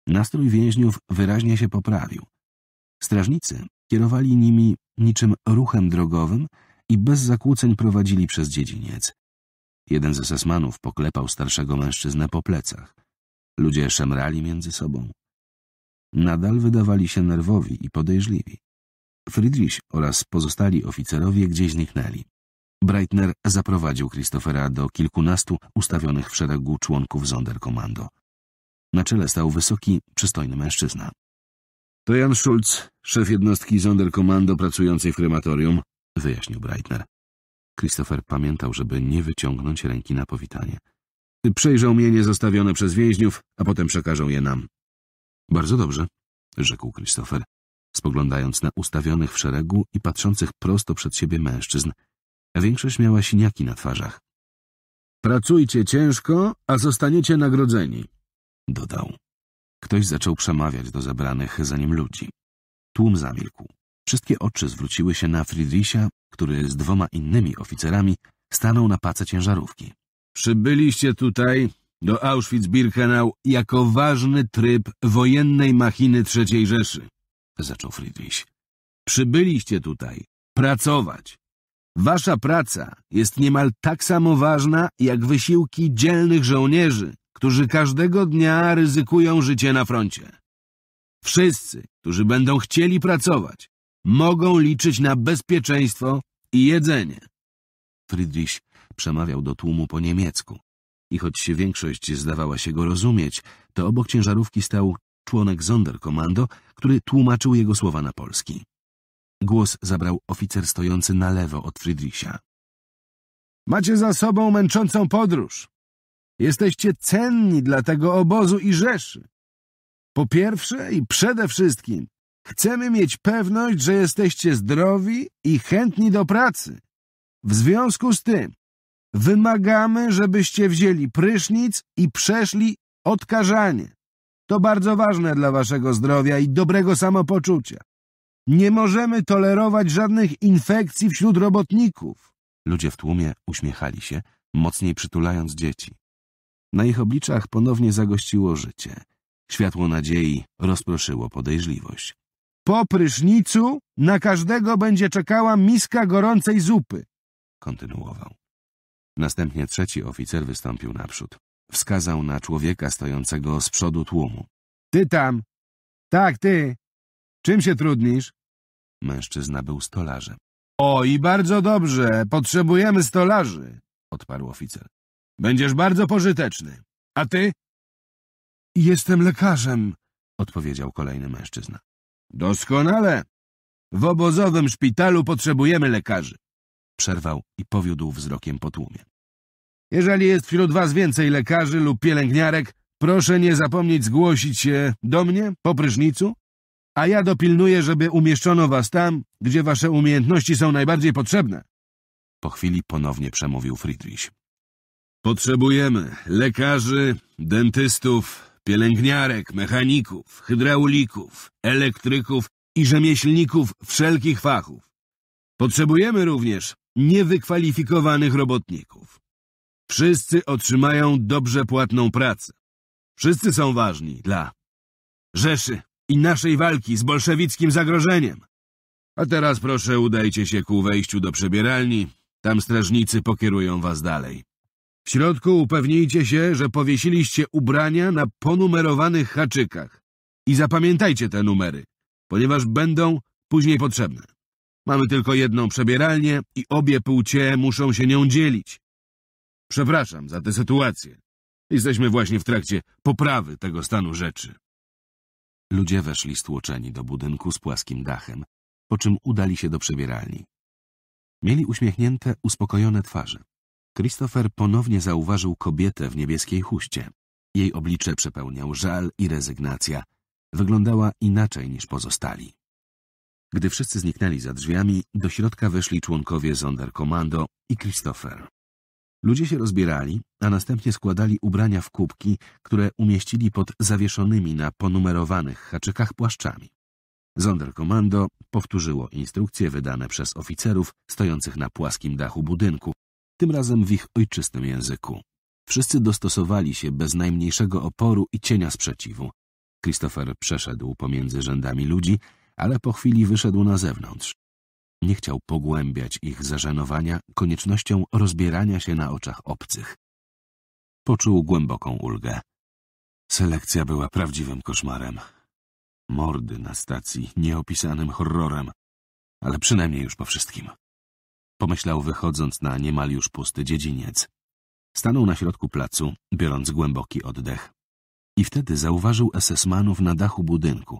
nastrój więźniów wyraźnie się poprawił. Strażnicy kierowali nimi niczym ruchem drogowym i bez zakłóceń prowadzili przez dziedziniec. Jeden ze sesmanów poklepał starszego mężczyznę po plecach. Ludzie szemrali między sobą. Nadal wydawali się nerwowi i podejrzliwi. Friedrich oraz pozostali oficerowie gdzieś zniknęli. Breitner zaprowadził Christophera do kilkunastu ustawionych w szeregu członków Sonderkommando. Na czele stał wysoki, przystojny mężczyzna. To Jan Schulz, szef jednostki Sonderkommando pracującej w krematorium, wyjaśnił Breitner. Christopher pamiętał, żeby nie wyciągnąć ręki na powitanie. Przejrzał mienie zostawione przez więźniów, a potem przekażą je nam. Bardzo dobrze, rzekł Christopher, spoglądając na ustawionych w szeregu i patrzących prosto przed siebie mężczyzn, a większość miała siniaki na twarzach. Pracujcie ciężko, a zostaniecie nagrodzeni, dodał. Ktoś zaczął przemawiać do zebranych za nim ludzi. Tłum zamilkł. Wszystkie oczy zwróciły się na Friedricha, który z dwoma innymi oficerami stanął na pace ciężarówki. Przybyliście tutaj, do Auschwitz-Birkenau, jako ważny tryb wojennej machiny III Rzeszy, zaczął Friedrich. Przybyliście tutaj pracować, Wasza praca jest niemal tak samo ważna jak wysiłki dzielnych żołnierzy, którzy każdego dnia ryzykują życie na froncie. Wszyscy, którzy będą chcieli pracować, mogą liczyć na bezpieczeństwo i jedzenie. Friedrich przemawiał do tłumu po niemiecku i choć się większość zdawała się go rozumieć, to obok ciężarówki stał członek Zonderkommando, który tłumaczył jego słowa na polski. Głos zabrał oficer stojący na lewo od Friedricha. Macie za sobą męczącą podróż. Jesteście cenni dla tego obozu i Rzeszy. Po pierwsze i przede wszystkim chcemy mieć pewność, że jesteście zdrowi i chętni do pracy. W związku z tym wymagamy, żebyście wzięli prysznic i przeszli odkażanie. To bardzo ważne dla waszego zdrowia i dobrego samopoczucia. Nie możemy tolerować żadnych infekcji wśród robotników. Ludzie w tłumie uśmiechali się, mocniej przytulając dzieci. Na ich obliczach ponownie zagościło życie. Światło nadziei rozproszyło podejrzliwość. Po prysznicu na każdego będzie czekała miska gorącej zupy, kontynuował. Następnie trzeci oficer wystąpił naprzód. Wskazał na człowieka stojącego z przodu tłumu. Ty tam! Tak, ty! Czym się trudnisz? Mężczyzna był stolarzem. O, i bardzo dobrze, potrzebujemy stolarzy, odparł oficer. Będziesz bardzo pożyteczny. A ty? Jestem lekarzem, odpowiedział kolejny mężczyzna. Doskonale. W obozowym szpitalu potrzebujemy lekarzy. Przerwał i powiódł wzrokiem po tłumie. Jeżeli jest wśród was więcej lekarzy lub pielęgniarek, proszę nie zapomnieć zgłosić się do mnie po prysznicu a ja dopilnuję, żeby umieszczono was tam, gdzie wasze umiejętności są najbardziej potrzebne. Po chwili ponownie przemówił Friedrich. Potrzebujemy lekarzy, dentystów, pielęgniarek, mechaników, hydraulików, elektryków i rzemieślników wszelkich fachów. Potrzebujemy również niewykwalifikowanych robotników. Wszyscy otrzymają dobrze płatną pracę. Wszyscy są ważni dla Rzeszy i naszej walki z bolszewickim zagrożeniem. A teraz proszę udajcie się ku wejściu do przebieralni, tam strażnicy pokierują was dalej. W środku upewnijcie się, że powiesiliście ubrania na ponumerowanych haczykach. I zapamiętajcie te numery, ponieważ będą później potrzebne. Mamy tylko jedną przebieralnię i obie płcie muszą się nią dzielić. Przepraszam za tę sytuację. Jesteśmy właśnie w trakcie poprawy tego stanu rzeczy. Ludzie weszli stłoczeni do budynku z płaskim dachem, po czym udali się do przebieralni. Mieli uśmiechnięte, uspokojone twarze. Christopher ponownie zauważył kobietę w niebieskiej chuście. Jej oblicze przepełniał żal i rezygnacja. Wyglądała inaczej niż pozostali. Gdy wszyscy zniknęli za drzwiami, do środka weszli członkowie Zonderkommando i Christopher. Ludzie się rozbierali, a następnie składali ubrania w kubki, które umieścili pod zawieszonymi na ponumerowanych haczykach płaszczami. Zonderkommando powtórzyło instrukcje wydane przez oficerów stojących na płaskim dachu budynku, tym razem w ich ojczystym języku. Wszyscy dostosowali się bez najmniejszego oporu i cienia sprzeciwu. Christopher przeszedł pomiędzy rzędami ludzi, ale po chwili wyszedł na zewnątrz. Nie chciał pogłębiać ich zażenowania koniecznością rozbierania się na oczach obcych. Poczuł głęboką ulgę. Selekcja była prawdziwym koszmarem. Mordy na stacji, nieopisanym horrorem, ale przynajmniej już po wszystkim. Pomyślał wychodząc na niemal już pusty dziedziniec. Stanął na środku placu, biorąc głęboki oddech. I wtedy zauważył esesmanów na dachu budynku.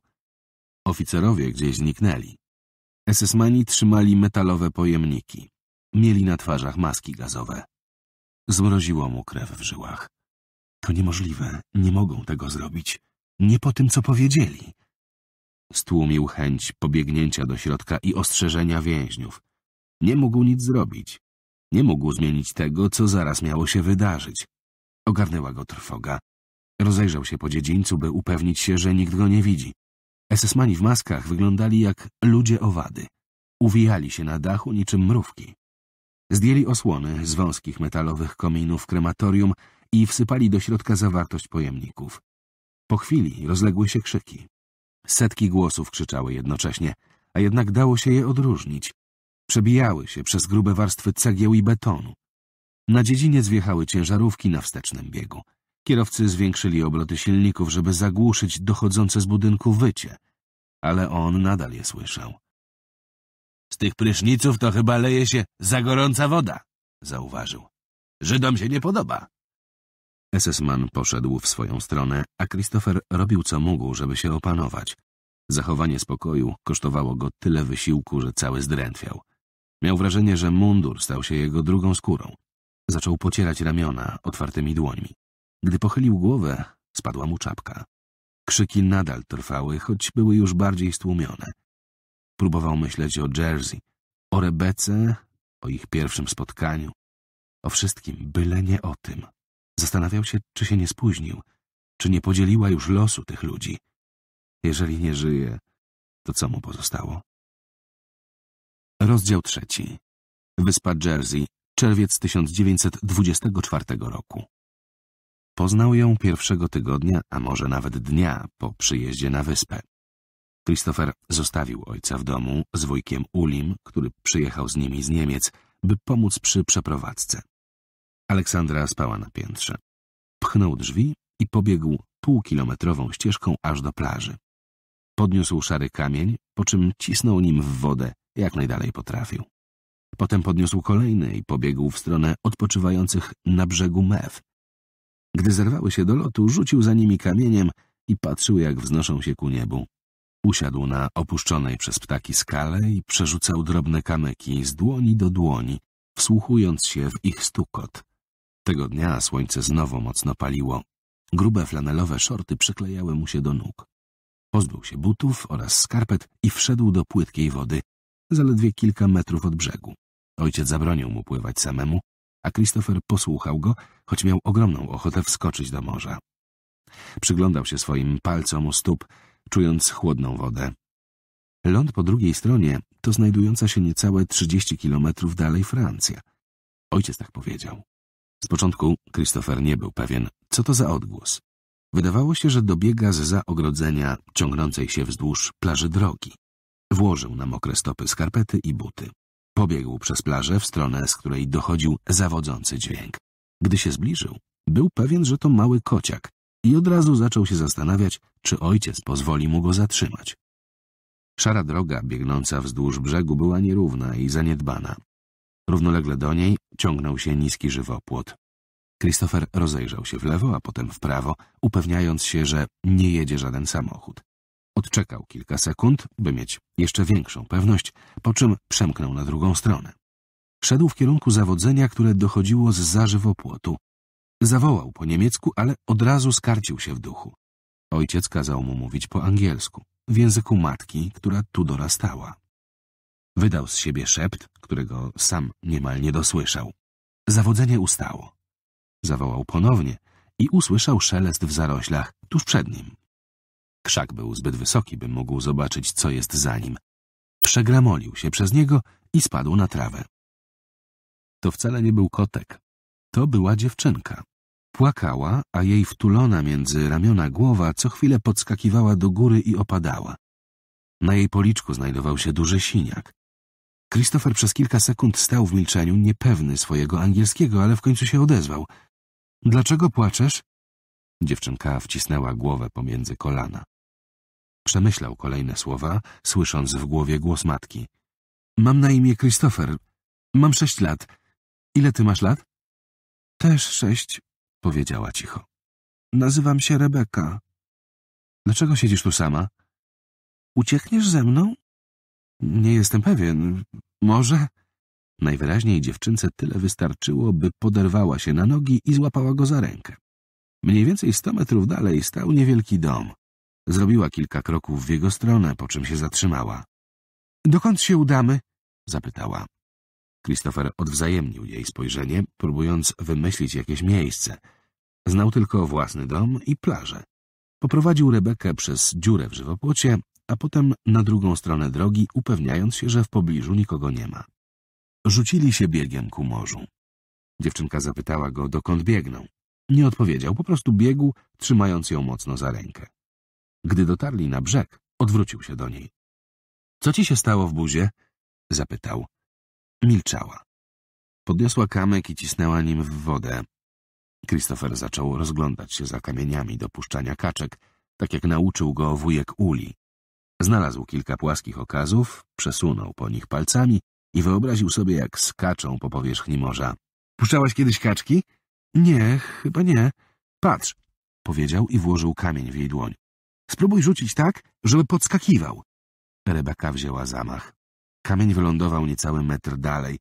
Oficerowie gdzieś zniknęli. Esesmani trzymali metalowe pojemniki. Mieli na twarzach maski gazowe. Zmroziło mu krew w żyłach. To niemożliwe, nie mogą tego zrobić. Nie po tym, co powiedzieli. Stłumił chęć pobiegnięcia do środka i ostrzeżenia więźniów. Nie mógł nic zrobić. Nie mógł zmienić tego, co zaraz miało się wydarzyć. Ogarnęła go trwoga. Rozejrzał się po dziedzińcu, by upewnić się, że nikt go nie widzi. Esesmani w maskach wyglądali jak ludzie owady. Uwijali się na dachu niczym mrówki. Zdjęli osłony z wąskich metalowych kominów krematorium i wsypali do środka zawartość pojemników. Po chwili rozległy się krzyki. Setki głosów krzyczały jednocześnie, a jednak dało się je odróżnić. Przebijały się przez grube warstwy cegieł i betonu. Na dziedziniec wjechały ciężarówki na wstecznym biegu. Kierowcy zwiększyli obroty silników, żeby zagłuszyć dochodzące z budynku wycie, ale on nadal je słyszał. Z tych pryszniców to chyba leje się za gorąca woda, zauważył. Żydom się nie podoba. Esesman poszedł w swoją stronę, a Christopher robił co mógł, żeby się opanować. Zachowanie spokoju kosztowało go tyle wysiłku, że cały zdrętwiał. Miał wrażenie, że mundur stał się jego drugą skórą. Zaczął pocierać ramiona otwartymi dłońmi. Gdy pochylił głowę, spadła mu czapka. Krzyki nadal trwały, choć były już bardziej stłumione. Próbował myśleć o Jersey, o Rebece, o ich pierwszym spotkaniu, o wszystkim, byle nie o tym. Zastanawiał się, czy się nie spóźnił, czy nie podzieliła już losu tych ludzi. Jeżeli nie żyje, to co mu pozostało? Rozdział trzeci. Wyspa Jersey, czerwiec 1924 roku. Poznał ją pierwszego tygodnia, a może nawet dnia po przyjeździe na wyspę. Christopher zostawił ojca w domu z wujkiem Ulim, który przyjechał z nimi z Niemiec, by pomóc przy przeprowadzce. Aleksandra spała na piętrze. Pchnął drzwi i pobiegł półkilometrową ścieżką aż do plaży. Podniósł szary kamień, po czym cisnął nim w wodę, jak najdalej potrafił. Potem podniósł kolejny i pobiegł w stronę odpoczywających na brzegu mew. Gdy zerwały się do lotu, rzucił za nimi kamieniem i patrzył, jak wznoszą się ku niebu. Usiadł na opuszczonej przez ptaki skale i przerzucał drobne kamyki z dłoni do dłoni, wsłuchując się w ich stukot. Tego dnia słońce znowu mocno paliło. Grube flanelowe szorty przyklejały mu się do nóg. Pozbył się butów oraz skarpet i wszedł do płytkiej wody, zaledwie kilka metrów od brzegu. Ojciec zabronił mu pływać samemu, a Christopher posłuchał go choć miał ogromną ochotę wskoczyć do morza. Przyglądał się swoim palcom u stóp, czując chłodną wodę. Ląd po drugiej stronie to znajdująca się niecałe 30 kilometrów dalej Francja. Ojciec tak powiedział. Z początku Christopher nie był pewien, co to za odgłos. Wydawało się, że dobiega z za ogrodzenia ciągnącej się wzdłuż plaży drogi. Włożył na mokre stopy skarpety i buty. Pobiegł przez plażę w stronę, z której dochodził zawodzący dźwięk. Gdy się zbliżył, był pewien, że to mały kociak i od razu zaczął się zastanawiać, czy ojciec pozwoli mu go zatrzymać. Szara droga biegnąca wzdłuż brzegu była nierówna i zaniedbana. Równolegle do niej ciągnął się niski żywopłot. Christopher rozejrzał się w lewo, a potem w prawo, upewniając się, że nie jedzie żaden samochód. Odczekał kilka sekund, by mieć jeszcze większą pewność, po czym przemknął na drugą stronę. Szedł w kierunku zawodzenia, które dochodziło z zażywopłotu. Zawołał po niemiecku, ale od razu skarcił się w duchu. Ojciec kazał mu mówić po angielsku, w języku matki, która tu dorastała. Wydał z siebie szept, którego sam niemal nie dosłyszał. Zawodzenie ustało. Zawołał ponownie i usłyszał szelest w zaroślach tuż przed nim. Krzak był zbyt wysoki, by mógł zobaczyć, co jest za nim. Przegramolił się przez niego i spadł na trawę to wcale nie był kotek. To była dziewczynka. Płakała, a jej wtulona między ramiona głowa co chwilę podskakiwała do góry i opadała. Na jej policzku znajdował się duży siniak. Christopher przez kilka sekund stał w milczeniu, niepewny swojego angielskiego, ale w końcu się odezwał. Dlaczego płaczesz? Dziewczynka wcisnęła głowę pomiędzy kolana. Przemyślał kolejne słowa, słysząc w głowie głos matki. Mam na imię Christopher. Mam sześć lat. Ile ty masz lat? Też sześć, powiedziała cicho. Nazywam się Rebeka. Dlaczego siedzisz tu sama? Uciekniesz ze mną? Nie jestem pewien. Może? Najwyraźniej dziewczynce tyle wystarczyło, by poderwała się na nogi i złapała go za rękę. Mniej więcej sto metrów dalej stał niewielki dom. Zrobiła kilka kroków w jego stronę, po czym się zatrzymała. Dokąd się udamy? zapytała. Christopher odwzajemnił jej spojrzenie, próbując wymyślić jakieś miejsce. Znał tylko własny dom i plażę. Poprowadził Rebekę przez dziurę w żywopłocie, a potem na drugą stronę drogi, upewniając się, że w pobliżu nikogo nie ma. Rzucili się biegiem ku morzu. Dziewczynka zapytała go, dokąd biegną. Nie odpowiedział, po prostu biegł, trzymając ją mocno za rękę. Gdy dotarli na brzeg, odwrócił się do niej. — Co ci się stało w buzie? — zapytał. Milczała. Podniosła kamek i cisnęła nim w wodę. Christopher zaczął rozglądać się za kamieniami do puszczania kaczek, tak jak nauczył go wujek Uli. Znalazł kilka płaskich okazów, przesunął po nich palcami i wyobraził sobie, jak skaczą po powierzchni morza. — Puszczałaś kiedyś kaczki? — Nie, chyba nie. — Patrz — powiedział i włożył kamień w jej dłoń. — Spróbuj rzucić tak, żeby podskakiwał. Rebeka wzięła zamach. Kamień wylądował niecały metr dalej.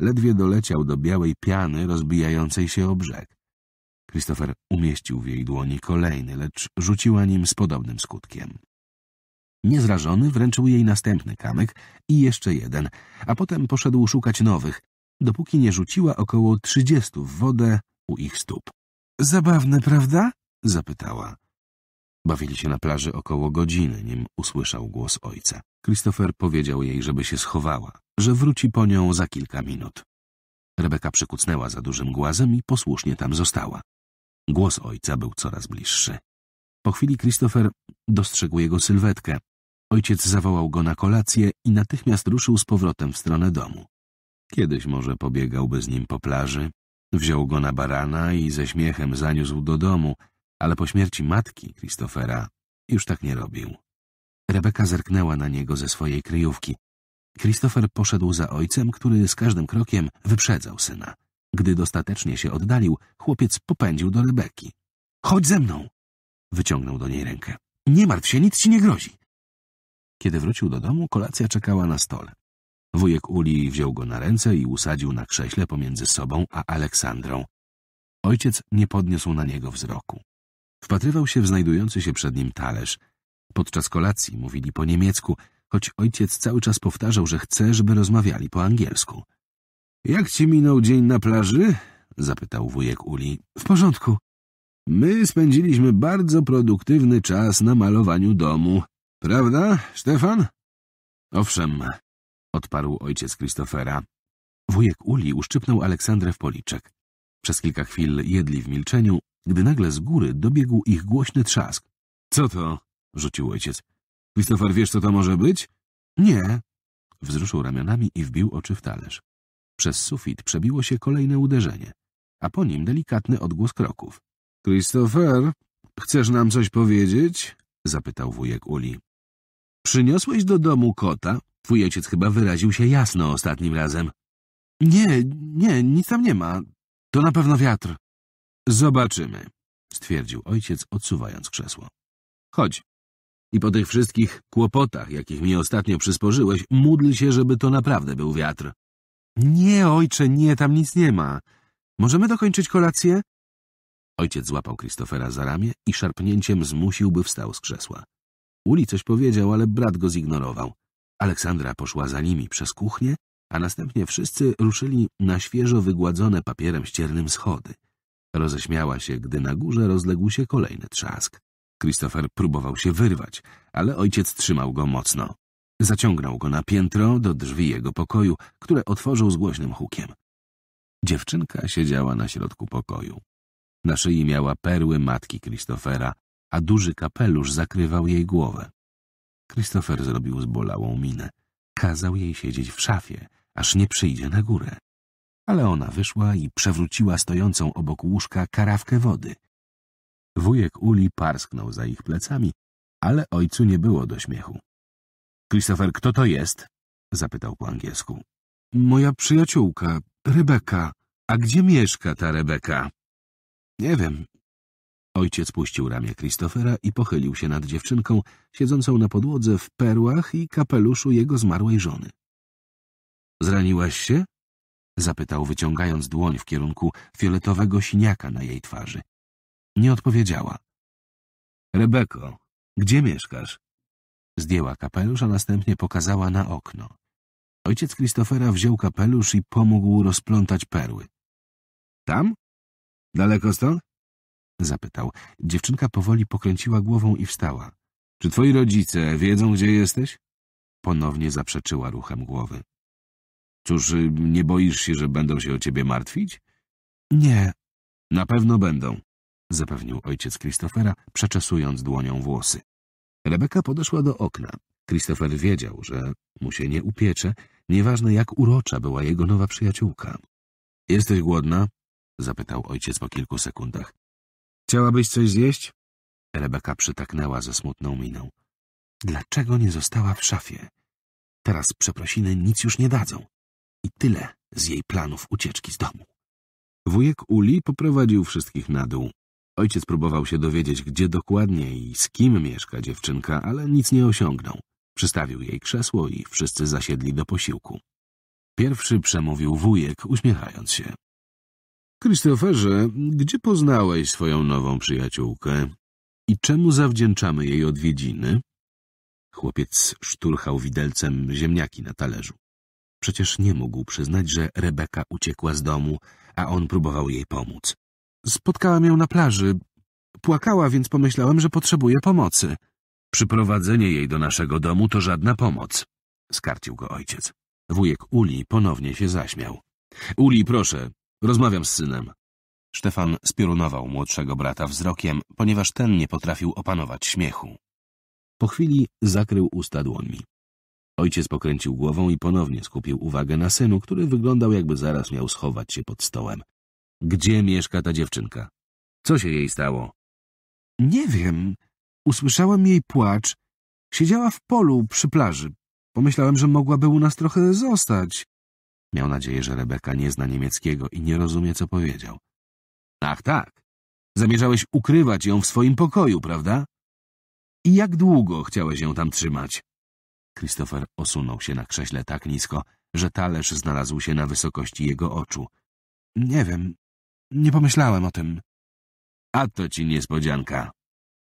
Ledwie doleciał do białej piany rozbijającej się o brzeg. Christopher umieścił w jej dłoni kolejny, lecz rzuciła nim z podobnym skutkiem. Niezrażony wręczył jej następny kamyk i jeszcze jeden, a potem poszedł szukać nowych, dopóki nie rzuciła około trzydziestu w wodę u ich stóp. — Zabawne, prawda? — zapytała. Bawili się na plaży około godziny, nim usłyszał głos ojca. Christopher powiedział jej, żeby się schowała, że wróci po nią za kilka minut. Rebeka przykucnęła za dużym głazem i posłusznie tam została. Głos ojca był coraz bliższy. Po chwili Christopher dostrzegł jego sylwetkę. Ojciec zawołał go na kolację i natychmiast ruszył z powrotem w stronę domu. Kiedyś może pobiegałby z nim po plaży, wziął go na barana i ze śmiechem zaniósł do domu – ale po śmierci matki Christophera już tak nie robił. Rebeka zerknęła na niego ze swojej kryjówki. Christopher poszedł za ojcem, który z każdym krokiem wyprzedzał syna. Gdy dostatecznie się oddalił, chłopiec popędził do Rebeki. Chodź ze mną! Wyciągnął do niej rękę. Nie martw się, nic ci nie grozi. Kiedy wrócił do domu, kolacja czekała na stole. Wujek Uli wziął go na ręce i usadził na krześle pomiędzy sobą a Aleksandrą. Ojciec nie podniósł na niego wzroku. Wpatrywał się w znajdujący się przed nim talerz. Podczas kolacji mówili po niemiecku, choć ojciec cały czas powtarzał, że chce, żeby rozmawiali po angielsku. — Jak ci minął dzień na plaży? — zapytał wujek Uli. — W porządku. — My spędziliśmy bardzo produktywny czas na malowaniu domu. Prawda, Stefan? — Owszem — odparł ojciec Christofera. Wujek Uli uszczypnął Aleksandrę w policzek. Przez kilka chwil jedli w milczeniu, gdy nagle z góry dobiegł ich głośny trzask. — Co to? — rzucił ojciec. — Christopher, wiesz, co to może być? — Nie. Wzruszył ramionami i wbił oczy w talerz. Przez sufit przebiło się kolejne uderzenie, a po nim delikatny odgłos kroków. — Christopher, chcesz nam coś powiedzieć? — zapytał wujek Uli. — Przyniosłeś do domu kota? Twój ojciec chyba wyraził się jasno ostatnim razem. — Nie, nie, nic tam nie ma. To na pewno wiatr. Zobaczymy, stwierdził ojciec, odsuwając krzesło. Chodź. I po tych wszystkich kłopotach, jakich mi ostatnio przysporzyłeś, módl się, żeby to naprawdę był wiatr. Nie, ojcze, nie, tam nic nie ma. Możemy dokończyć kolację? Ojciec złapał Kristofera za ramię i szarpnięciem zmusił, by wstał z krzesła. Uli coś powiedział, ale brat go zignorował. Aleksandra poszła za nimi przez kuchnię, a następnie wszyscy ruszyli na świeżo wygładzone papierem ściernym schody. Roześmiała się, gdy na górze rozległ się kolejny trzask. Christopher próbował się wyrwać, ale ojciec trzymał go mocno. Zaciągnął go na piętro do drzwi jego pokoju, które otworzył z głośnym hukiem. Dziewczynka siedziała na środku pokoju. Na szyi miała perły matki Christophera, a duży kapelusz zakrywał jej głowę. Christopher zrobił zbolałą minę. Kazał jej siedzieć w szafie, aż nie przyjdzie na górę ale ona wyszła i przewróciła stojącą obok łóżka karawkę wody. Wujek Uli parsknął za ich plecami, ale ojcu nie było do śmiechu. — Christopher, kto to jest? — zapytał po angielsku. — Moja przyjaciółka, Rebeka. — A gdzie mieszka ta Rebeka? — Nie wiem. Ojciec puścił ramię Christophera i pochylił się nad dziewczynką, siedzącą na podłodze w perłach i kapeluszu jego zmarłej żony. — Zraniłaś się? Zapytał, wyciągając dłoń w kierunku fioletowego siniaka na jej twarzy. Nie odpowiedziała. Rebeko, gdzie mieszkasz? Zdjęła kapelusz, a następnie pokazała na okno. Ojciec Krzysztofera wziął kapelusz i pomógł rozplątać perły. Tam? Daleko stąd? Zapytał. Dziewczynka powoli pokręciła głową i wstała. Czy twoi rodzice wiedzą, gdzie jesteś? Ponownie zaprzeczyła ruchem głowy. Cóż, y, nie boisz się, że będą się o ciebie martwić? Nie. Na pewno będą, zapewnił ojciec Christophera, przeczesując dłonią włosy. Rebeka podeszła do okna. Christopher wiedział, że mu się nie upiecze, nieważne jak urocza była jego nowa przyjaciółka. Jesteś głodna? zapytał ojciec po kilku sekundach. Chciałabyś coś zjeść? Rebeka przytaknęła ze smutną miną. Dlaczego nie została w szafie? Teraz przeprosiny nic już nie dadzą. I tyle z jej planów ucieczki z domu. Wujek Uli poprowadził wszystkich na dół. Ojciec próbował się dowiedzieć, gdzie dokładnie i z kim mieszka dziewczynka, ale nic nie osiągnął. Przystawił jej krzesło i wszyscy zasiedli do posiłku. Pierwszy przemówił wujek, uśmiechając się. Krystoferze, gdzie poznałeś swoją nową przyjaciółkę? I czemu zawdzięczamy jej odwiedziny? Chłopiec szturchał widelcem ziemniaki na talerzu. Przecież nie mógł przyznać, że Rebeka uciekła z domu, a on próbował jej pomóc. Spotkałam ją na plaży. Płakała, więc pomyślałem, że potrzebuje pomocy. Przyprowadzenie jej do naszego domu to żadna pomoc, skarcił go ojciec. Wujek Uli ponownie się zaśmiał. Uli, proszę, rozmawiam z synem. Stefan spiorunował młodszego brata wzrokiem, ponieważ ten nie potrafił opanować śmiechu. Po chwili zakrył usta dłońmi. Ojciec pokręcił głową i ponownie skupił uwagę na synu, który wyglądał jakby zaraz miał schować się pod stołem. Gdzie mieszka ta dziewczynka? Co się jej stało? Nie wiem. Usłyszałem jej płacz. Siedziała w polu przy plaży. Pomyślałem, że mogłaby u nas trochę zostać. Miał nadzieję, że Rebeka nie zna niemieckiego i nie rozumie, co powiedział. Ach tak, tak. Zamierzałeś ukrywać ją w swoim pokoju, prawda? I jak długo chciałeś ją tam trzymać? Christopher osunął się na krześle tak nisko, że talerz znalazł się na wysokości jego oczu. Nie wiem, nie pomyślałem o tym. A to ci niespodzianka,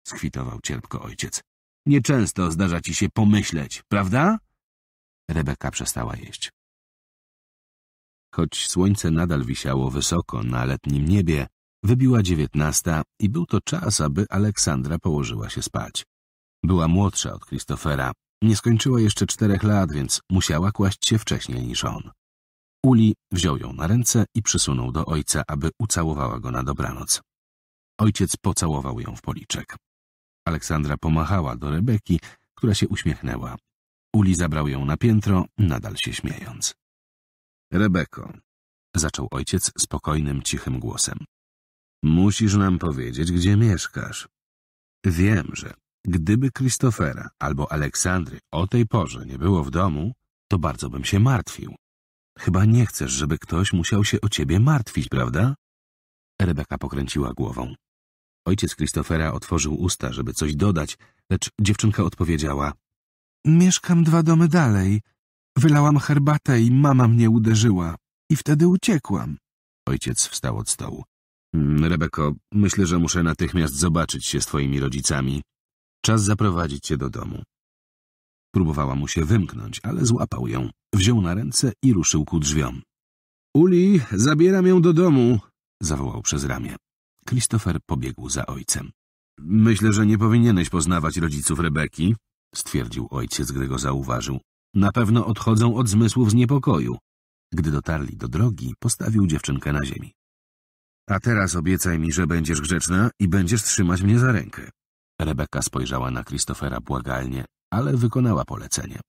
skwitował cierpko ojciec. Nieczęsto zdarza ci się pomyśleć, prawda? Rebeka przestała jeść. Choć słońce nadal wisiało wysoko na letnim niebie, wybiła dziewiętnasta i był to czas, aby Aleksandra położyła się spać. Była młodsza od Christophera, nie skończyła jeszcze czterech lat, więc musiała kłaść się wcześniej niż on. Uli wziął ją na ręce i przysunął do ojca, aby ucałowała go na dobranoc. Ojciec pocałował ją w policzek. Aleksandra pomachała do Rebeki, która się uśmiechnęła. Uli zabrał ją na piętro, nadal się śmiejąc. Rebeko, zaczął ojciec spokojnym, cichym głosem. Musisz nam powiedzieć, gdzie mieszkasz. Wiem, że Gdyby Christophera albo Aleksandry o tej porze nie było w domu, to bardzo bym się martwił. Chyba nie chcesz, żeby ktoś musiał się o ciebie martwić, prawda? Rebeka pokręciła głową. Ojciec Christophera otworzył usta, żeby coś dodać, lecz dziewczynka odpowiedziała. Mieszkam dwa domy dalej. Wylałam herbatę i mama mnie uderzyła. I wtedy uciekłam. Ojciec wstał od stołu. Mm, Rebeko, myślę, że muszę natychmiast zobaczyć się z twoimi rodzicami. Czas zaprowadzić cię do domu. Próbowała mu się wymknąć, ale złapał ją. Wziął na ręce i ruszył ku drzwiom. Uli, zabieram ją do domu, zawołał przez ramię. Christopher pobiegł za ojcem. Myślę, że nie powinieneś poznawać rodziców Rebeki, stwierdził ojciec, gdy go zauważył. Na pewno odchodzą od zmysłów z niepokoju. Gdy dotarli do drogi, postawił dziewczynkę na ziemi. A teraz obiecaj mi, że będziesz grzeczna i będziesz trzymać mnie za rękę. Rebeka spojrzała na Christophera błagalnie, ale wykonała polecenie.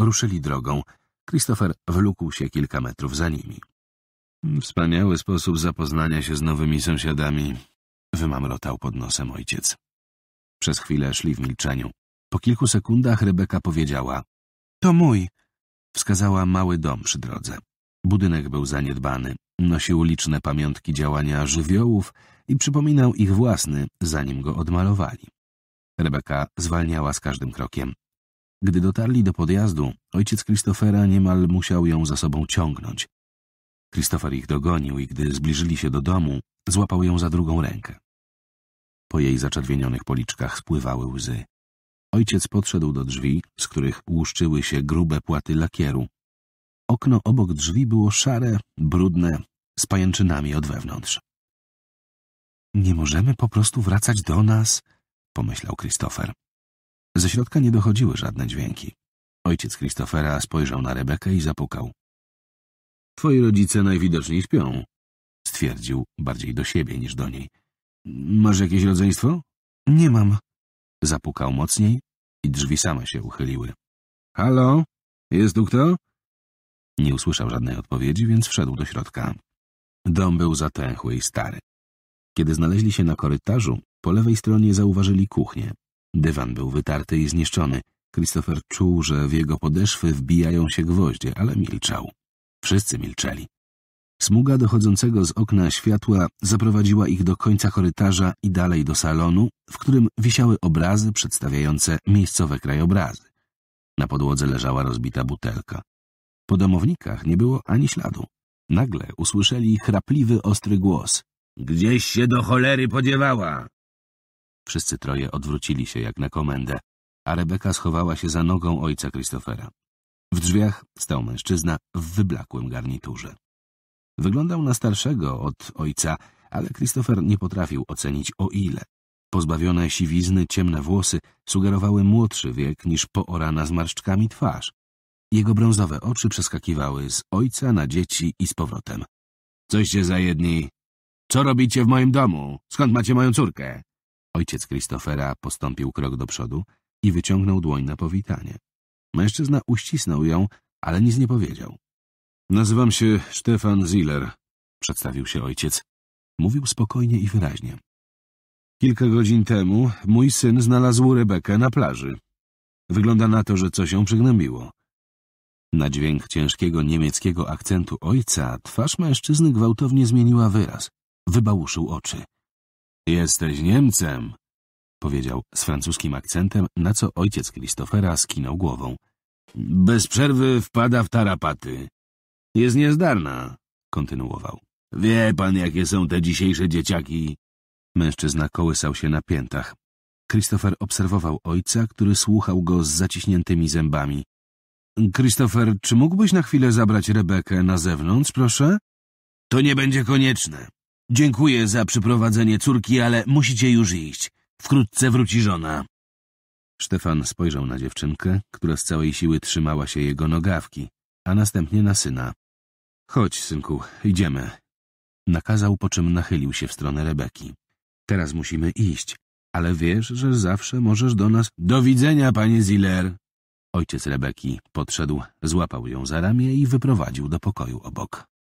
Ruszyli drogą. Christopher wlókł się kilka metrów za nimi. Wspaniały sposób zapoznania się z nowymi sąsiadami, wymamrotał pod nosem ojciec. Przez chwilę szli w milczeniu. Po kilku sekundach Rebeka powiedziała — To mój! Wskazała mały dom przy drodze. Budynek był zaniedbany, nosił liczne pamiątki działania żywiołów i przypominał ich własny, zanim go odmalowali. Rebeka zwalniała z każdym krokiem. Gdy dotarli do podjazdu, ojciec Krzysztofera niemal musiał ją za sobą ciągnąć. Krzysztofer ich dogonił i gdy zbliżyli się do domu, złapał ją za drugą rękę. Po jej zaczerwienionych policzkach spływały łzy. Ojciec podszedł do drzwi, z których łuszczyły się grube płaty lakieru. Okno obok drzwi było szare, brudne, z pajęczynami od wewnątrz. Nie możemy po prostu wracać do nas, pomyślał Christopher. Ze środka nie dochodziły żadne dźwięki. Ojciec Christophera spojrzał na Rebekę i zapukał. Twoi rodzice najwidoczniej śpią, stwierdził bardziej do siebie niż do niej. Masz jakieś rodzeństwo? Nie mam. Zapukał mocniej i drzwi same się uchyliły. Halo? Jest tu kto? Nie usłyszał żadnej odpowiedzi, więc wszedł do środka. Dom był zatęchły i stary. Kiedy znaleźli się na korytarzu, po lewej stronie zauważyli kuchnię. Dywan był wytarty i zniszczony. Christopher czuł, że w jego podeszwy wbijają się gwoździe, ale milczał. Wszyscy milczeli. Smuga dochodzącego z okna światła zaprowadziła ich do końca korytarza i dalej do salonu, w którym wisiały obrazy przedstawiające miejscowe krajobrazy. Na podłodze leżała rozbita butelka. Po domownikach nie było ani śladu. Nagle usłyszeli chrapliwy, ostry głos. — Gdzieś się do cholery podziewała! Wszyscy troje odwrócili się jak na komendę, a Rebeka schowała się za nogą ojca Krzysztofera. W drzwiach stał mężczyzna w wyblakłym garniturze. Wyglądał na starszego od ojca, ale Christopher nie potrafił ocenić o ile. Pozbawione siwizny ciemne włosy sugerowały młodszy wiek niż poorana zmarszczkami twarz. Jego brązowe oczy przeskakiwały z ojca na dzieci i z powrotem. — Coście za jedni? Co robicie w moim domu? Skąd macie moją córkę? Ojciec Christophera postąpił krok do przodu i wyciągnął dłoń na powitanie. Mężczyzna uścisnął ją, ale nic nie powiedział. Nazywam się Stefan Ziller, przedstawił się ojciec. Mówił spokojnie i wyraźnie. Kilka godzin temu mój syn znalazł Rebekę na plaży. Wygląda na to, że coś ją przygnębiło. Na dźwięk ciężkiego niemieckiego akcentu ojca twarz mężczyzny gwałtownie zmieniła wyraz. Wybałuszył oczy. Jesteś Niemcem, powiedział z francuskim akcentem, na co ojciec Christophera skinął głową. Bez przerwy wpada w tarapaty. Jest niezdarna, kontynuował. Wie pan, jakie są te dzisiejsze dzieciaki. Mężczyzna kołysał się na piętach. Christopher obserwował ojca, który słuchał go z zaciśniętymi zębami. Christopher, czy mógłbyś na chwilę zabrać Rebekę na zewnątrz, proszę? To nie będzie konieczne. Dziękuję za przyprowadzenie córki, ale musicie już iść. Wkrótce wróci żona. Stefan spojrzał na dziewczynkę, która z całej siły trzymała się jego nogawki, a następnie na syna. Chodź, synku, idziemy. Nakazał, po czym nachylił się w stronę Rebeki. Teraz musimy iść, ale wiesz, że zawsze możesz do nas... Do widzenia, panie Ziller! Ojciec Rebeki podszedł, złapał ją za ramię i wyprowadził do pokoju obok.